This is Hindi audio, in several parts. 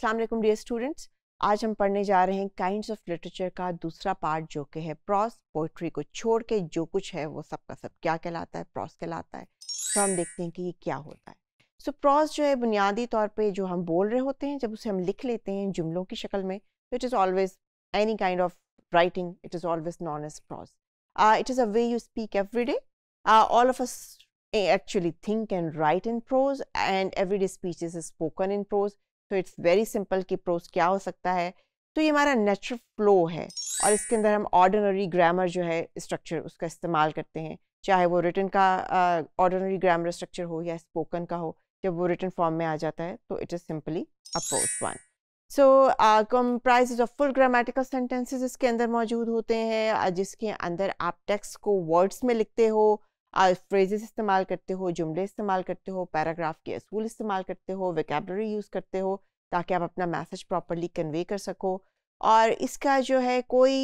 अस्सलाम वालेकुम डियर स्टूडेंट्स आज हम पढ़ने जा रहे हैं काइंड्स ऑफ लिटरेचर का दूसरा पार्ट जो कि है प्रॉस पोइट्री को छोड़ के जो कुछ है वो सब का सब क्या कहलाता है प्रॉस कहलाता है तो हम देखते हैं कि ये क्या होता है सो so, प्रॉस जो है बुनियादी तौर पे जो हम बोल रहे होते हैं जब उसे हम लिख लेते हैं जुमलों की शक्ल में तो it is always any kind of writing it is always known as prose it is a way you speak every day all of us think and write in prose and every day speech is spoken in prose तो इट्स वेरी सिंपल कि प्रोज क्या हो सकता है तो ये हमारा नेचुरल फ्लो है और इसके अंदर हम ऑर्डिनरी ग्रामर जो है स्ट्रक्चर उसका इस्तेमाल करते हैं चाहे वो रिटर्न का ऑर्डिनरी ग्रामर स्ट्रक्चर हो या स्पोकन का हो जब वो रिटर्न फॉर्म में आ जाता है तो it is simply approach one so comprise of full grammatical sentences इसके अंदर मौजूद होते हैं जिसके अंदर आप टेक्स्ट को वर्ड्स में लिखते हो फ्रेजेस इस्तेमाल करते हो जुमले इस्तेमाल करते हो पैराग्राफ के असूल इस्तेमाल करते हो वेकेबलरी यूज़ करते हो ताकि आप अपना मैसेज प्रॉपरली कन्वे कर सको और इसका जो है कोई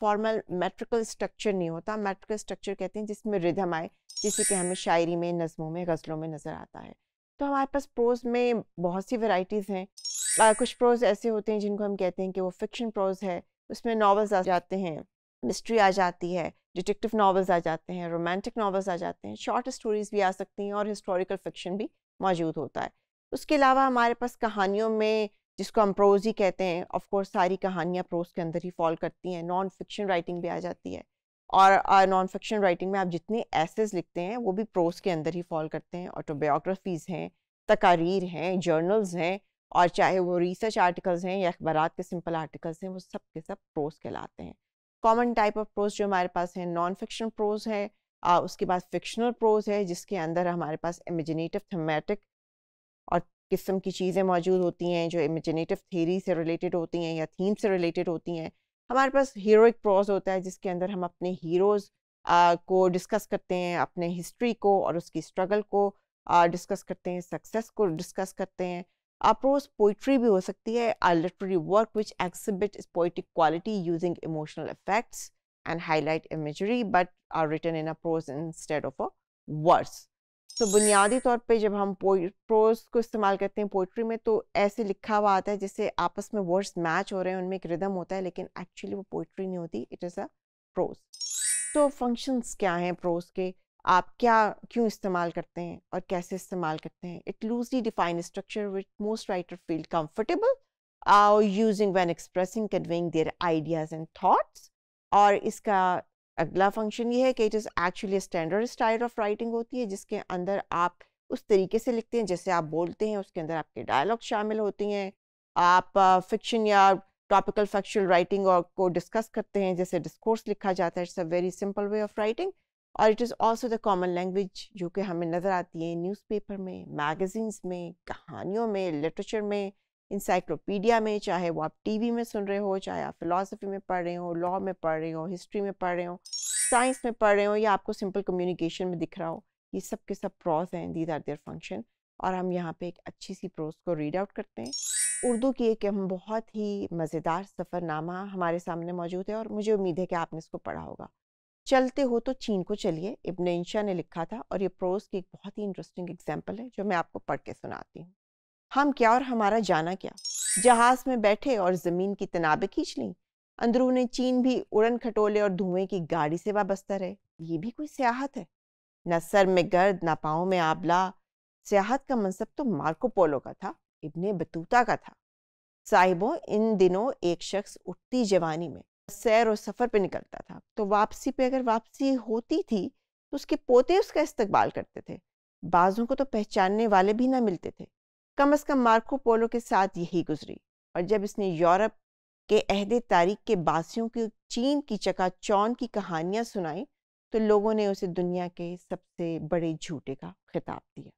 फॉर्मल मेट्रिकल स्ट्रक्चर नहीं होता मेट्रिकल स्ट्रक्चर कहते हैं जिसमें रिधम आए जैसे कि हमें शायरी में नज़मों में गज़लों में नज़र आता है तो हमारे पास प्रोज में बहुत सी वैराइटीज़ हैं कुछ प्रोज ऐसे होते हैं जिनको हम कहते हैं कि वो फिक्शन प्रोज है उसमें नावल्स आ जाते हैं मिस्ट्री आ जाती है डिटेक्टिव नावल्स आ जाते हैं रोमांटिक नावल्स आ जाते हैं शॉर्ट स्टोरीज़ भी आ सकती हैं और हिस्टोरिकल फिक्शन भी मौजूद होता है उसके अलावा हमारे पास कहानियों में जिसको हम प्रोज ही कहते हैं ऑफ कोर्स सारी कहानियाँ प्रोज के अंदर ही फॉल करती हैं नॉन फिक्शन राइटिंग भी आ जाती है और नॉन फिक्शन राइटिंग में आप जितने एसेज लिखते हैं वो भी प्रोज के अंदर ही फॉल करते हैं ऑटोबायोग्राफीज़ हैं तकारीर हैं जर्नल्स हैं और चाहे वो रिसर्च आर्टिकल्स हैं या अखबार के सिंपल आर्टिकल्स हैं वो सब के सब प्रोज कहलाते हैं कॉमन टाइप ऑफ प्रोज जो हमारे पास है नॉन फिक्शन प्रोज है आ, उसके बाद फिक्शनल प्रोज है जिसके अंदर हमारे पास इमेजिनेटिव थमेटिक और किस्म की चीज़ें मौजूद होती हैं जो इमेजिनेटिव थेरी से रिलेटेड होती हैं या थीम से रिलेटेड होती हैं हमारे पास हीरोइक प्रोज होता है जिसके अंदर हम अपने हीरोज़ को डिस्कस करते हैं अपने हिस्ट्री को और उसकी स्ट्रगल को डिस्कस करते हैं सक्सेस को डिस्कस करते हैं अप्रोस पोइट्री भी हो सकती है a literary work which exhibit poetic quality using emotional effects and highlight imagery but are written in a instead of a words तो बुनियादी तौर पे जब हम प्रोज को इस्तेमाल करते हैं पोइट्री में तो ऐसे लिखा हुआ आता है जैसे आपस में वर्ड्स मैच हो रहे हैं उनमें एक रिदम होता है लेकिन एक्चुअली वो पोइट्री नहीं होती इट इज़ अ प्रोज तो फंक्शंस क्या हैं प्रोज के आप क्या क्यों इस्तेमाल करते हैं और कैसे इस्तेमाल करते हैं it loosely define structure which most writer feel comfortable और using when expressing conveying their ideas and thoughts और इसका अगला फंक्शन ये है कि it is actually standard style of writing होती है जिसके अंदर आप उस तरीके से लिखते हैं जैसे आप बोलते हैं उसके अंदर आपके डायलॉग शामिल होती हैं आप फिक्शन uh, या टॉपिकल फैक्चुअल राइटिंग और को डिस्कस करते हैं जैसे डिस्कोर्स लिखा जाता है it's a very simple way of writing और it is also the common language जो कि हमें नज़र आती है न्यूज़पेपर में मैगज़ीन्स में कहानियों में लिटरेचर में इंसाइक्लोपीडिया में चाहे वो आप टीवी में सुन रहे हो चाहे आप फिलासफी में पढ़ रहे हो लॉ में पढ़ रहे हो हिस्ट्री में पढ़ रहे हो साइंस में पढ़ रहे हो या आपको सिंपल कम्युनिकेशन में दिख रहा हो ये सब के सब प्रोज हैं दीज आर देयर फंक्शन और हम यहाँ पे एक अच्छी सी प्रोज को रीड आउट करते हैं उर्दू की एक हम बहुत ही मज़ेदार सफ़रनामा हमारे सामने मौजूद है और मुझे उम्मीद है कि आपने इसको पढ़ा होगा चलते हो तो चीन को चलिए इब्न इंशा ने लिखा था और ये प्रोज की एक बहुत ही इंटरेस्टिंग एग्जाम्पल है जो मैं आपको पढ़ के सुनाती हूँ हम क्या और हमारा जाना क्या जहाज में बैठे और ज़मीन की तनाबें खींच ली अंदरूने चीन भी उड़न खटोले और धुएं की गाड़ी से वाबस्ता रहे ये भी कोई सियाहत है न सर में गर्द ना पाओ में आबला सियाहत का मनसब तो मार्को पोलो का था इब्ने बतूता का था साहिबों इन दिनों एक शख्स उठती जवानी में सैर और सफ़र पे निकलता था तो वापसी पे अगर वापसी होती थी तो उसके पोते उसका इस्तकबाल करते थे बाजों को तो पहचानने वाले भी ना मिलते थे कम अज़ कम मार्को पोलो के साथ यही गुजरी और जब इसने यूरोप के अहद तारीख के बासियों की चीन की चकाचौन की कहानियाँ सुनाई तो लोगों ने उसे दुनिया के सबसे बड़े झूठे का खिताब दिया